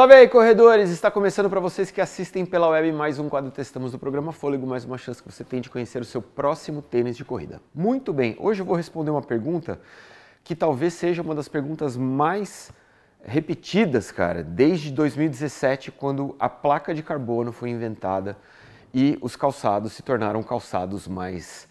Salve aí, corredores! Está começando para vocês que assistem pela web mais um quadro Testamos do programa Fôlego, mais uma chance que você tem de conhecer o seu próximo tênis de corrida. Muito bem, hoje eu vou responder uma pergunta que talvez seja uma das perguntas mais repetidas, cara, desde 2017, quando a placa de carbono foi inventada e os calçados se tornaram calçados mais,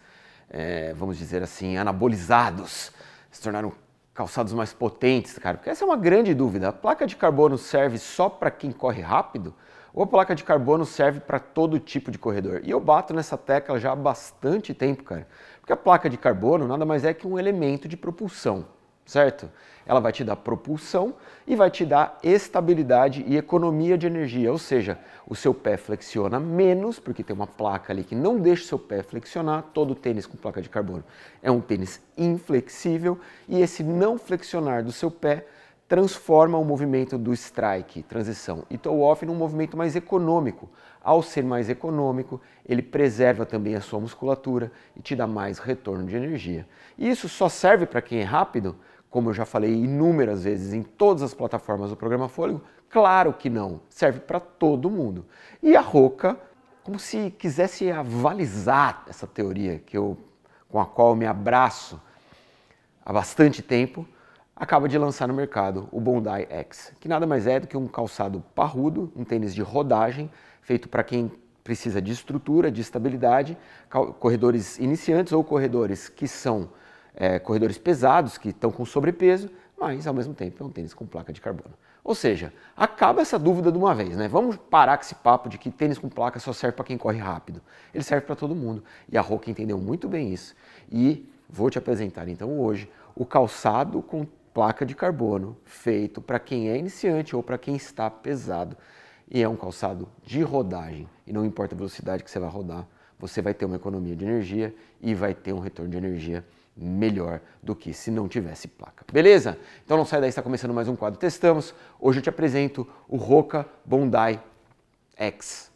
é, vamos dizer assim, anabolizados, se tornaram calçados mais potentes, cara? Porque essa é uma grande dúvida. A placa de carbono serve só para quem corre rápido ou a placa de carbono serve para todo tipo de corredor? E eu bato nessa tecla já há bastante tempo, cara. Porque a placa de carbono nada mais é que um elemento de propulsão certo? Ela vai te dar propulsão e vai te dar estabilidade e economia de energia, ou seja, o seu pé flexiona menos, porque tem uma placa ali que não deixa o seu pé flexionar, todo tênis com placa de carbono é um tênis inflexível e esse não flexionar do seu pé transforma o movimento do strike, transição e toe-off num movimento mais econômico. Ao ser mais econômico, ele preserva também a sua musculatura e te dá mais retorno de energia. E isso só serve para quem é rápido? como eu já falei inúmeras vezes em todas as plataformas do programa Fôlego? Claro que não, serve para todo mundo. E a Roca, como se quisesse avalizar essa teoria que eu, com a qual eu me abraço há bastante tempo, acaba de lançar no mercado o Bondi X, que nada mais é do que um calçado parrudo, um tênis de rodagem, feito para quem precisa de estrutura, de estabilidade, corredores iniciantes ou corredores que são é, corredores pesados que estão com sobrepeso, mas ao mesmo tempo é um tênis com placa de carbono. Ou seja, acaba essa dúvida de uma vez, né? Vamos parar com esse papo de que tênis com placa só serve para quem corre rápido. Ele serve para todo mundo. E a Roca entendeu muito bem isso. E vou te apresentar então hoje o calçado com placa de carbono feito para quem é iniciante ou para quem está pesado. E é um calçado de rodagem. E não importa a velocidade que você vai rodar, você vai ter uma economia de energia e vai ter um retorno de energia melhor do que se não tivesse placa. Beleza? Então não sai daí, está começando mais um quadro Testamos. Hoje eu te apresento o Roca Bondi X.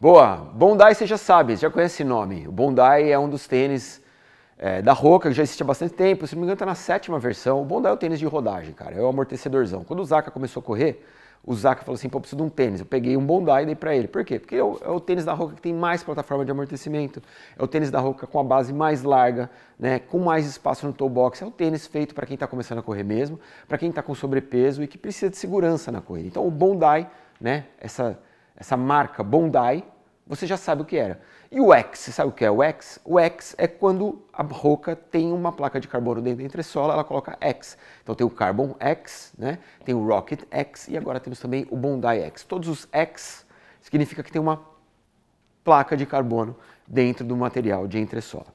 Boa! Bondi você já sabe, já conhece esse nome. O Bondi é um dos tênis é, da Roca, que já existe há bastante tempo. Se não me engano, está na sétima versão. O Bondi é o tênis de rodagem, cara. É o amortecedorzão. Quando o Zaka começou a correr, o Zaca falou assim, pô, eu preciso de um tênis. Eu peguei um Bondi e dei para ele. Por quê? Porque é o, é o, tênis da Roca que tem mais plataforma de amortecimento, é o tênis da Roca com a base mais larga, né, com mais espaço no toe box, é o tênis feito para quem está começando a correr mesmo, para quem está com sobrepeso e que precisa de segurança na corrida. Então o Bondi, né, essa, essa marca Bondi, você já sabe o que era. E o X, sabe o que é o X? O X é quando a roca tem uma placa de carbono dentro da entressola, ela coloca X. Então tem o Carbon X, né? tem o Rocket X e agora temos também o Bondi X. Todos os X significa que tem uma placa de carbono dentro do material de entressola.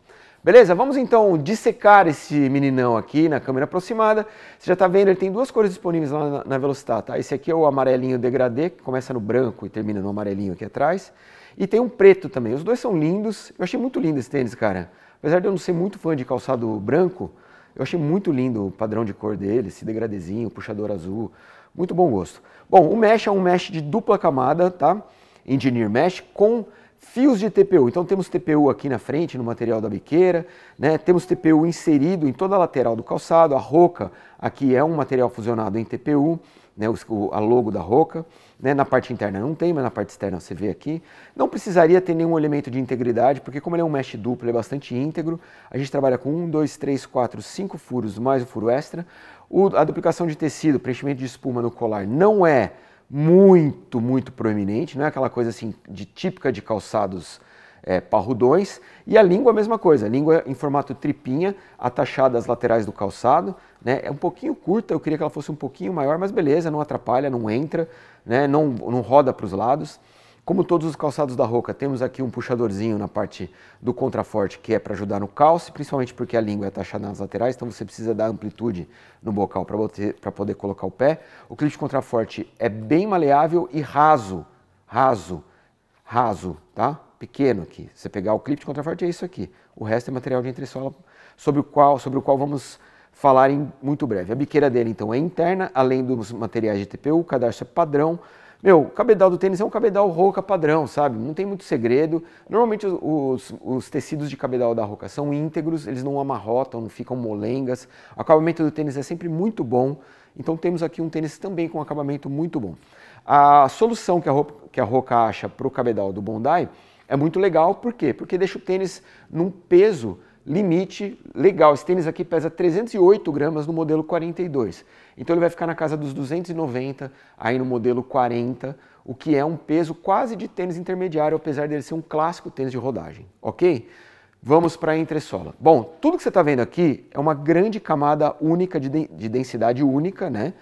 Beleza? Vamos então dissecar esse meninão aqui na câmera aproximada. Você já está vendo, ele tem duas cores disponíveis lá na, velocidade, Tá? Esse aqui é o amarelinho degradê, que começa no branco e termina no amarelinho aqui atrás. E tem um preto também. Os dois são lindos. Eu achei muito lindo esse tênis, cara. Apesar de eu não ser muito fã de calçado branco, eu achei muito lindo o padrão de cor dele, esse degradezinho, puxador azul. Muito bom gosto. Bom, o mesh é um mesh de dupla camada, tá? Engineer mesh com fios de TPU. Então temos TPU aqui na frente, no material da biqueira, né? temos TPU inserido em toda a lateral do calçado, a roca aqui é um material fusionado em TPU né, o, a logo da Roca. Né, na parte interna não tem, mas na parte externa você vê aqui. Não precisaria ter nenhum elemento de integridade, porque como ele é um mesh duplo, ele é bastante íntegro. A gente trabalha com um dois três quatro cinco furos mais o furo extra. O, a duplicação de tecido, preenchimento de espuma no colar não é muito, muito proeminente, não é aquela coisa assim de típica de calçados é, parrudões. E a língua, a mesma coisa, a língua em formato tripinha, atachada às laterais do calçado. Né? É um pouquinho curta, eu queria que ela fosse um pouquinho maior, mas beleza, não atrapalha, não entra, né? não, não roda para os lados. Como todos os calçados da Roca, temos aqui um puxadorzinho na parte do contraforte que é para ajudar no calce, principalmente porque a língua é taxada nas laterais, então você precisa dar amplitude no bocal para poder colocar o pé. O clipe de contraforte é bem maleável e raso, raso, raso, tá? pequeno aqui. você pegar o clipe de contraforte, é isso aqui. O resto é material de entressola sobre o qual, sobre o qual vamos falar em muito breve. A biqueira dele, então, é interna, além dos materiais de TPU, cadastro é padrão. Meu, o cabedal do tênis é um cabedal roca padrão, sabe? Não tem muito segredo. Normalmente os, os tecidos de cabedal da roca são íntegros, eles não amarrotam, não ficam molengas. O acabamento do tênis é sempre muito bom. Então temos aqui um tênis também com acabamento muito bom. A solução que a, roca, que a roca acha para o cabedal do Bondi é muito legal, por quê? Porque deixa o tênis num peso limite legal. Esse tênis aqui pesa 308 gramas no modelo 42. Então ele vai ficar na casa dos 290 aí no modelo 40, o que é um peso quase de tênis intermediário, apesar dele ser um clássico tênis de rodagem, ok? Vamos para a entressola. Bom, tudo que você está vendo aqui é uma grande camada única de, de densidade única, né?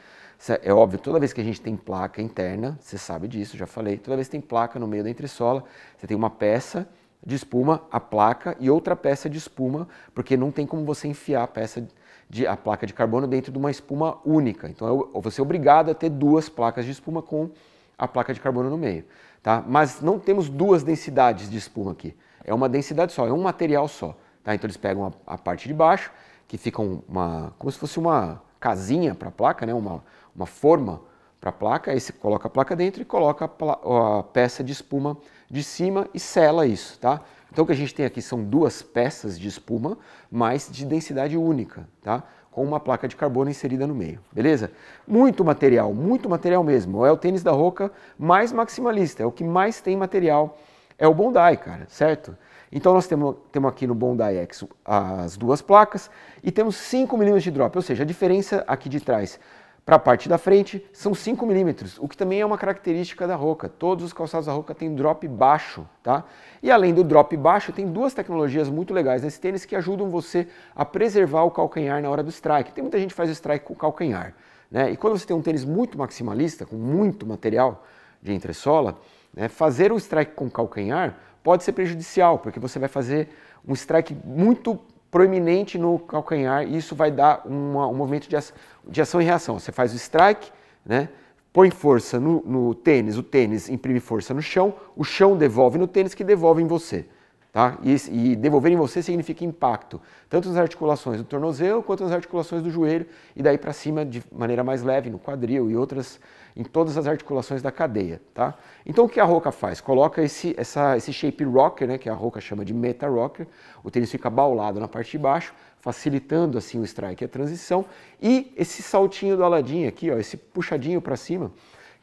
É óbvio, toda vez que a gente tem placa interna, você sabe disso, já falei, toda vez que tem placa no meio da entressola, você tem uma peça de espuma, a placa e outra peça de espuma, porque não tem como você enfiar a peça de a placa de carbono dentro de uma espuma única. Então é é você é obrigado a ter duas placas de espuma com a placa de carbono no meio, tá? Mas não temos duas densidades de espuma aqui. É uma densidade só, é um material só, tá? Então eles pegam a, a parte de baixo, que fica uma como se fosse uma casinha para a placa, né? uma, uma forma para a placa, aí você coloca a placa dentro e coloca a, a, peça de espuma de cima e sela isso, tá? Então o que a gente tem aqui são duas peças de espuma, mas de densidade única, tá? Com uma placa de carbono inserida no meio, beleza? Muito material, muito material mesmo. É o tênis da Roca mais maximalista, é o que mais tem material, é o Bondi, cara, certo? Então nós temos, temos aqui no Bondi X as duas placas e temos 5 milímetros de drop, ou seja, a diferença aqui de trás para a parte da frente são 5 milímetros, o que também é uma característica da Roca. Todos os calçados da Roca têm drop baixo, tá? E além do drop baixo, tem duas tecnologias muito legais nesse tênis que ajudam você a preservar o calcanhar na hora do strike. Tem muita gente que faz o strike com calcanhar, né? E quando você tem um tênis muito maximalista, com muito material de entressola, né? fazer o strike com calcanhar pode ser prejudicial, porque você vai fazer um strike muito proeminente no calcanhar e isso vai dar uma, um movimento de, ação, de ação e reação. Você faz o strike, né? põe força no, no, tênis, o tênis imprime força no chão, o chão devolve no tênis que devolve em você. Tá? E, e devolver em você significa impacto, tanto nas articulações do tornozelo quanto nas articulações do joelho e daí para cima de maneira mais leve, no quadril e outras em todas as articulações da cadeia, tá? Então o que a roca faz? Coloca esse, essa, esse shape rocker, né, que a roca chama de meta rocker, o tênis fica baulado na parte de baixo, facilitando assim o strike e a transição, e esse saltinho do aladinho aqui, ó, esse puxadinho para cima,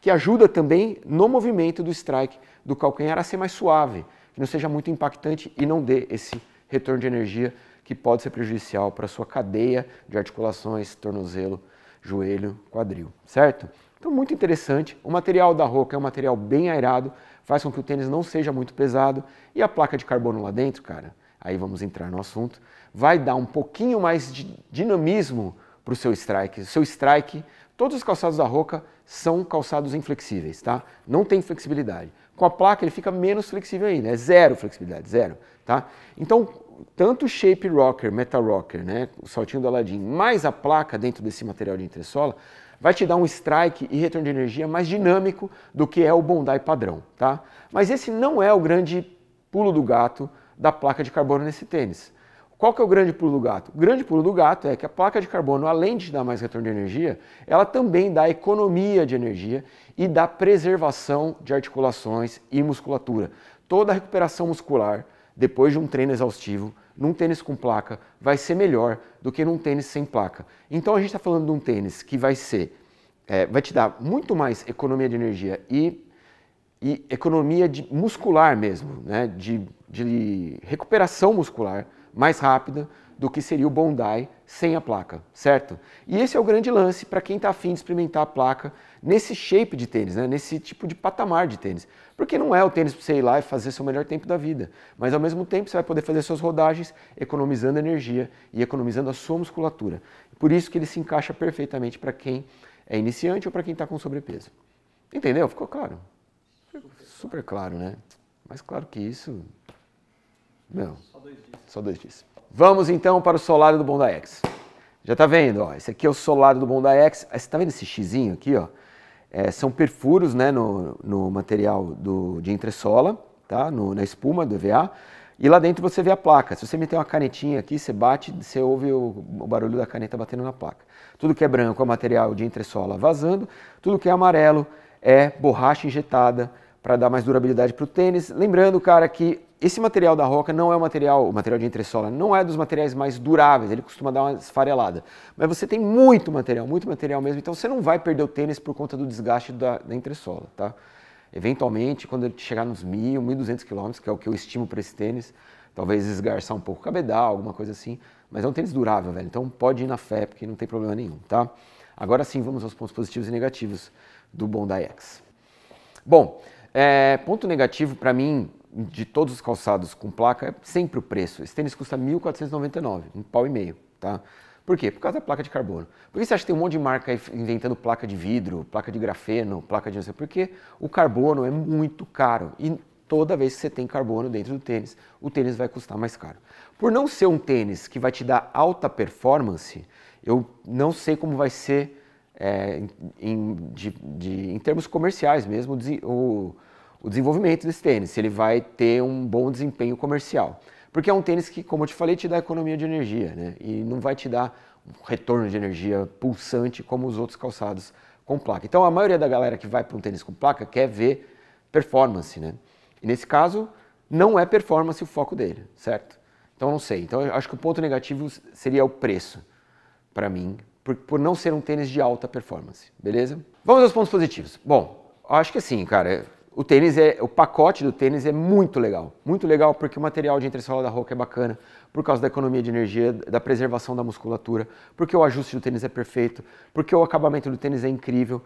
que ajuda também no movimento do strike do calcanhar a ser mais suave, que não seja muito impactante e não dê esse retorno de energia que pode ser prejudicial para a sua cadeia de articulações, tornozelo, joelho, quadril, certo? Então, muito interessante. O material da Roca é um material bem aerado, faz com que o tênis não seja muito pesado. E a placa de carbono lá dentro, cara, aí vamos entrar no assunto, vai dar um pouquinho mais de dinamismo para o seu strike. O seu strike, todos os calçados da Roca são calçados inflexíveis, tá? Não tem flexibilidade. Com a placa ele fica menos flexível ainda, é zero flexibilidade, zero, tá? Então, tanto shape rocker, metal rocker, né, o saltinho do Aladdin, mais a placa dentro desse material de entressola, vai te dar um strike e retorno de energia mais dinâmico do que é o Bondi padrão, tá? Mas esse não é o grande pulo do gato da placa de carbono nesse tênis. Qual que é o grande pulo do gato? O grande pulo do gato é que a placa de carbono, além de dar mais retorno de energia, ela também dá economia de energia e dá preservação de articulações e musculatura. Toda a recuperação muscular depois de um treino exaustivo, num tênis com placa, vai ser melhor do que num tênis sem placa. Então a gente está falando de um tênis que vai ser, é, vai te dar muito mais economia de energia e, e economia de muscular mesmo, né? de, de recuperação muscular mais rápida do que seria o Bondi sem a placa, certo? E esse é o grande lance para quem está afim de experimentar a placa nesse shape de tênis, né? nesse tipo de patamar de tênis. Porque não é o tênis para você ir lá e fazer seu melhor tempo da vida, mas ao mesmo tempo você vai poder fazer suas rodagens economizando energia e economizando a sua musculatura. Por isso que ele se encaixa perfeitamente para quem é iniciante ou para quem está com sobrepeso. Entendeu? Ficou claro? Super claro, né? Mais claro que isso. Não. Só dois dias. Só dois dias. Vamos então para o solário do Bonda X. Já está vendo, ó, esse aqui é o solário do Bonda X. Você tá vendo esse xizinho aqui, ó? É, são perfuros né, no, no material do, de entressola, tá? No, na espuma do EVA. E lá dentro você vê a placa. Se você meter uma canetinha aqui, você bate, você ouve o, o barulho da caneta batendo na placa. Tudo que é branco é material de entressola vazando, tudo que é amarelo é borracha injetada para dar mais durabilidade para o tênis. Lembrando, cara, que esse material da roca não é um material, o material de entressola não é dos materiais mais duráveis, ele costuma dar uma esfarelada. Mas você tem muito material, muito material mesmo, então você não vai perder o tênis por conta do desgaste da, da entressola, tá? Eventualmente, quando ele chegar nos 1.000, 1.200 km, que é o que eu estimo para esse tênis, talvez esgarçar um pouco o cabedal, alguma coisa assim, mas é um tênis durável, velho, então pode ir na fé, porque não tem problema nenhum, tá? Agora sim, vamos aos pontos positivos e negativos do Bondi X. Bom, é, ponto negativo para mim, de todos os calçados com placa é sempre o preço. Esse tênis custa 1.499, um pau e meio, tá? Por quê? Por causa da placa de carbono. Por que você acha que tem um monte de marca inventando placa de vidro, placa de grafeno, placa de não sei Porque o carbono é muito caro e toda vez que você tem carbono dentro do tênis, o tênis vai custar mais caro. Por não ser um tênis que vai te dar alta performance, eu não sei como vai ser é, em, de, de, em termos comerciais mesmo o, o desenvolvimento desse tênis, se ele vai ter um bom desempenho comercial. Porque é um tênis que, como eu te falei, te dá economia de energia, né? E não vai te dar um retorno de energia pulsante como os outros calçados com placa. Então a maioria da galera que vai para um tênis com placa quer ver performance, né? E nesse caso, não é performance o foco dele, certo? Então não sei. Então eu acho que o ponto negativo seria o preço, para mim, por, por não ser um tênis de alta performance, beleza? Vamos aos pontos positivos. Bom, acho que assim, cara, o tênis é, o pacote do tênis é muito legal, muito legal porque o material de entressola da roca é bacana, por causa da economia de energia, da preservação da musculatura, porque o ajuste do tênis é perfeito, porque o acabamento do tênis é incrível.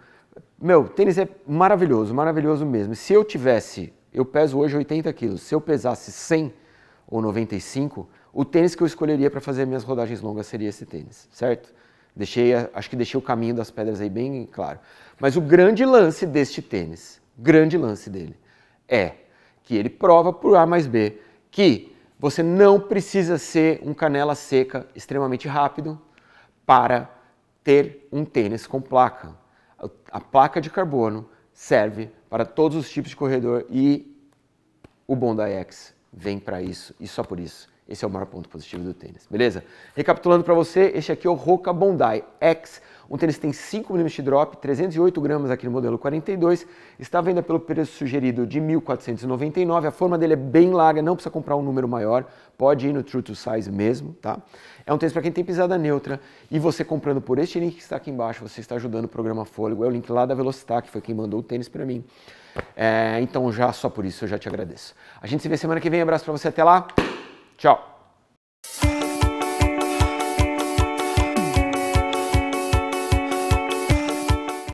Meu, tênis é maravilhoso, maravilhoso mesmo. Se eu tivesse, eu peso hoje 80 quilos, se eu pesasse 100 ou 95, o tênis que eu escolheria para fazer minhas rodagens longas seria esse tênis, certo? Deixei, acho que deixei o caminho das pedras aí bem claro. Mas o grande lance deste tênis grande lance dele é que ele prova por A mais B que você não precisa ser um canela seca extremamente rápido para ter um tênis com placa. A placa de carbono serve para todos os tipos de corredor e o Bonda X vem para isso e só por isso. Esse é o maior ponto positivo do tênis, beleza? Recapitulando para você, este aqui é o Roca Bondi X. Um tênis que tem 5 mm de drop, 308 gramas aqui no modelo 42. Está vendo pelo preço sugerido de 1.499. A forma dele é bem larga, não precisa comprar um número maior. Pode ir no True to Size mesmo, tá? É um tênis para quem tem pisada neutra. E você comprando por este link que está aqui embaixo, você está ajudando o programa Fôlego. É o link lá da Velocitar, que foi quem mandou o tênis para mim. É, então já só por isso eu já te agradeço. A gente se vê semana que vem. abraço para você. Até lá. Tchau!